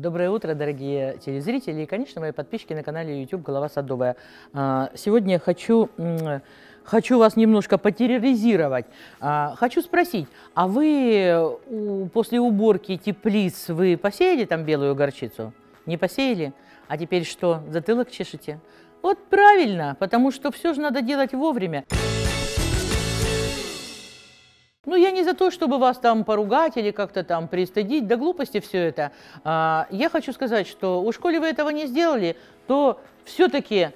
Доброе утро, дорогие телезрители и, конечно, мои подписчики на канале YouTube «Голова садовая». А, сегодня хочу, хочу вас немножко потерроризировать. А, хочу спросить, а вы после уборки теплиц вы посеяли там белую горчицу? Не посеяли? А теперь что, затылок чешете? Вот правильно, потому что все же надо делать вовремя. Ну, я не за то, чтобы вас там поругать или как-то там пристыдить, да глупости все это. А, я хочу сказать, что уж коли вы этого не сделали, то все-таки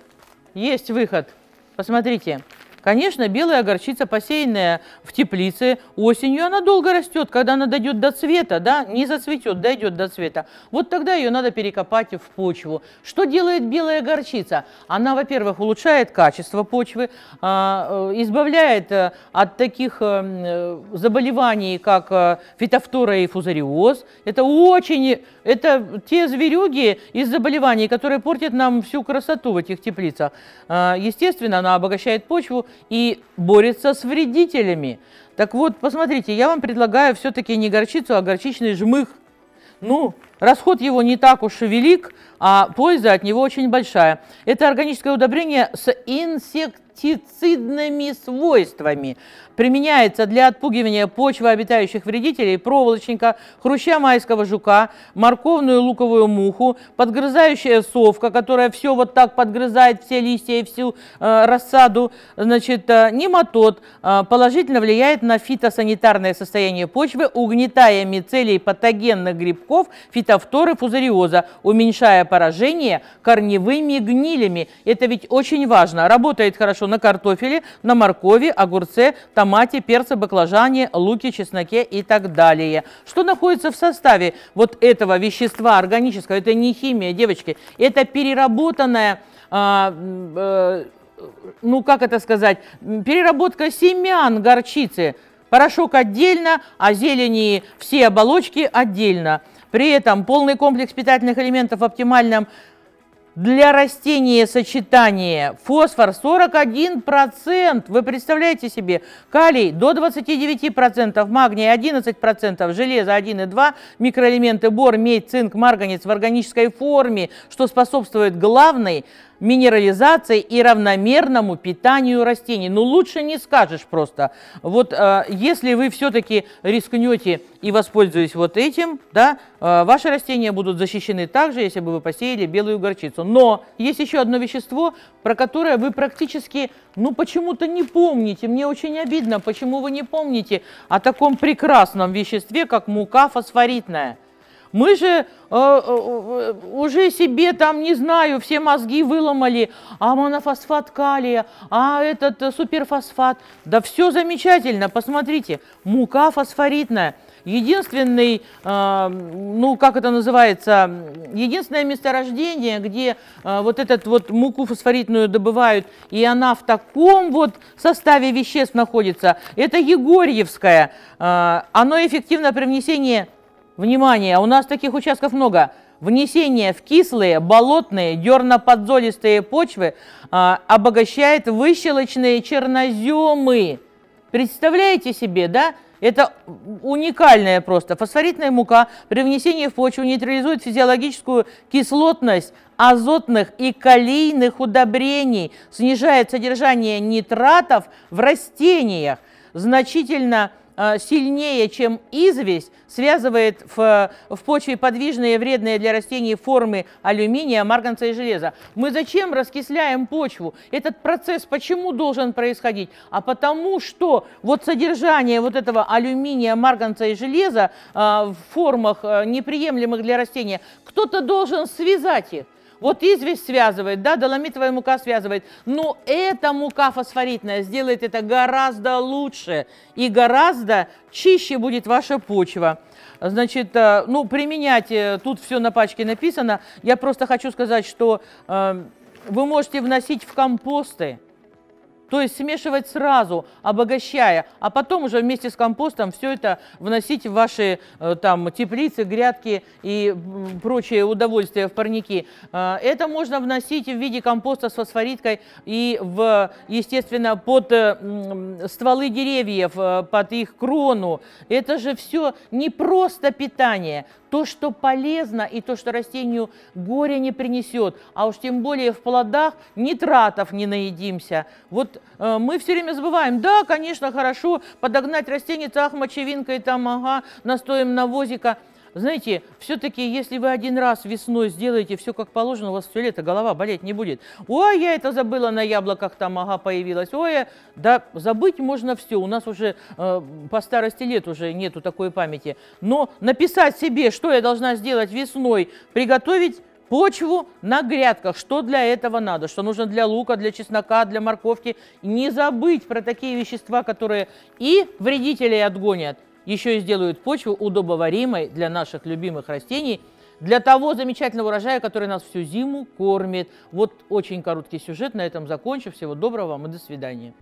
есть выход. Посмотрите, Конечно, белая горчица, посеянная в теплице, осенью она долго растет, когда она дойдет до цвета, да, не зацветет, дойдет до цвета. Вот тогда ее надо перекопать в почву. Что делает белая горчица? Она, во-первых, улучшает качество почвы, а, э, избавляет э, от таких э, заболеваний, как фитофтора и фузариоз. Это очень, это те зверюги из заболеваний, которые портят нам всю красоту в этих теплицах. А, естественно, она обогащает почву, и борется с вредителями. Так вот, посмотрите, я вам предлагаю все-таки не горчицу, а горчичный жмых. Ну, расход его не так уж и велик, а польза от него очень большая. Это органическое удобрение с инсект инсектицидными свойствами. Применяется для отпугивания почвы обитающих вредителей проволочника, хруща майского жука, морковную луковую муху, подгрызающая совка, которая все вот так подгрызает, все листья и всю э, рассаду. Значит, э, нематод э, положительно влияет на фитосанитарное состояние почвы, угнетая мицелий патогенных грибков, фитофторы фузариоза, уменьшая поражение корневыми гнилями. Это ведь очень важно. Работает хорошо кашу на картофеле, на моркови, огурце, томате, перце, баклажане, луке, чесноке и так далее. Что находится в составе вот этого вещества органического? Это не химия, девочки. Это переработанная а, э, ну как это сказать, переработка семян горчицы. Порошок отдельно, а зелени все оболочки отдельно. При этом полный комплекс питательных элементов в оптимальном для растения сочетание фосфор 41%, вы представляете себе, калий до 29%, магний 11%, железо 1,2%, микроэлементы бор, медь, цинк, марганец в органической форме, что способствует главной минерализации и равномерному питанию растений. Ну, лучше не скажешь просто. Вот э, если вы все-таки рискнете и воспользуетесь вот этим, да, э, ваши растения будут защищены также, если бы вы посеяли белую горчицу. Но есть еще одно вещество, про которое вы практически, ну, почему-то не помните. Мне очень обидно, почему вы не помните о таком прекрасном веществе, как мука фосфоритная. Мы же э, э, э, уже себе там, не знаю, все мозги выломали, а монофосфат калия, а этот э, суперфосфат. Да все замечательно, посмотрите, мука фосфоритная. Единственный, э, ну как это называется, единственное месторождение, где э, вот этот вот муку фосфоритную добывают, и она в таком вот составе веществ находится, это Егорьевская. Э, оно эффективно при внесении Внимание, а у нас таких участков много. Внесение в кислые, болотные, дерноподзолистые почвы а, обогащает выщелочные черноземы. Представляете себе, да? Это уникальное просто. Фосфоритная мука при внесении в почву нейтрализует физиологическую кислотность азотных и калийных удобрений, снижает содержание нитратов в растениях, значительно Э, сильнее, чем известь, связывает в, в почве подвижные вредные для растений формы алюминия, марганца и железа. Мы зачем раскисляем почву? Этот процесс почему должен происходить? А потому что вот содержание вот этого алюминия, марганца и железа э, в формах э, неприемлемых для растения, кто-то должен связать их. Вот известь связывает, да, доломитовая мука связывает. Но эта мука фосфоритная сделает это гораздо лучше и гораздо чище будет ваша почва. Значит, э, ну, применять, э, тут все на пачке написано. Я просто хочу сказать, что э, вы можете вносить в компосты, то есть смешивать сразу, обогащая, а потом уже вместе с компостом все это вносить в ваши э, там, теплицы, грядки и прочие удовольствия в парники. Э, это можно вносить в виде компоста с фосфориткой и, в, естественно, под э, стволы деревьев, под их крону. Это же все не просто питание, то, что полезно и то, что растению горе не принесет, а уж тем более в плодах нитратов не наедимся. Вот «Э, мы все время забываем, да, конечно, хорошо подогнать растения, так, мочевинкой, там, ага, настоем навозика. Знаете, все-таки, если вы один раз весной сделаете все как положено, у вас все лето голова болеть не будет. Ой, я это забыла на яблоках, там ага появилась. Ой, да забыть можно все. У нас уже э, по старости лет уже нету такой памяти. Но написать себе, что я должна сделать весной, приготовить почву на грядках. Что для этого надо? Что нужно для лука, для чеснока, для морковки? Не забыть про такие вещества, которые и вредителей отгонят, еще и сделают почву удобоваримой для наших любимых растений, для того замечательного урожая, который нас всю зиму кормит. Вот очень короткий сюжет. На этом закончу. Всего доброго вам и до свидания.